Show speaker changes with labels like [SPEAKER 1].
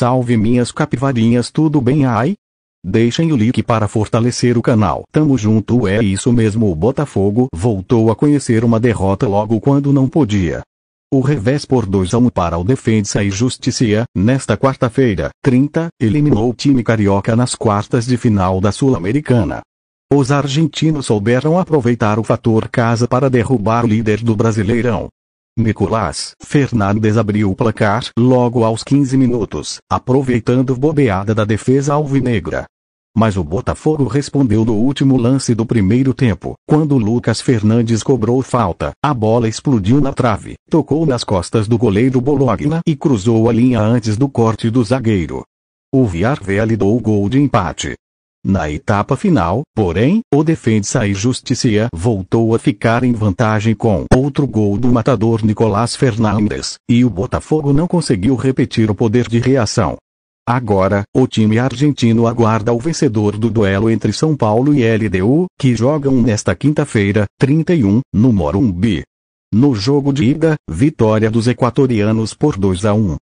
[SPEAKER 1] Salve minhas capivarinhas, tudo bem ai? Deixem o like para fortalecer o canal. Tamo junto, é isso mesmo. O Botafogo voltou a conhecer uma derrota logo quando não podia. O revés por 2 a 1 para o Defensa e Justiça, nesta quarta-feira, 30, eliminou o time carioca nas quartas de final da Sul-Americana. Os argentinos souberam aproveitar o fator casa para derrubar o líder do Brasileirão. Nicolás Fernandes abriu o placar logo aos 15 minutos, aproveitando bobeada da defesa alvinegra. Mas o Botafogo respondeu no último lance do primeiro tempo, quando Lucas Fernandes cobrou falta. A bola explodiu na trave, tocou nas costas do goleiro Bologna e cruzou a linha antes do corte do zagueiro. O Viar validou o gol de empate. Na etapa final, porém, o defensa e justiça voltou a ficar em vantagem com outro gol do matador Nicolás Fernandes, e o Botafogo não conseguiu repetir o poder de reação. Agora, o time argentino aguarda o vencedor do duelo entre São Paulo e LDU, que jogam nesta quinta-feira, 31, no Morumbi. No jogo de ida, vitória dos equatorianos por 2 a 1.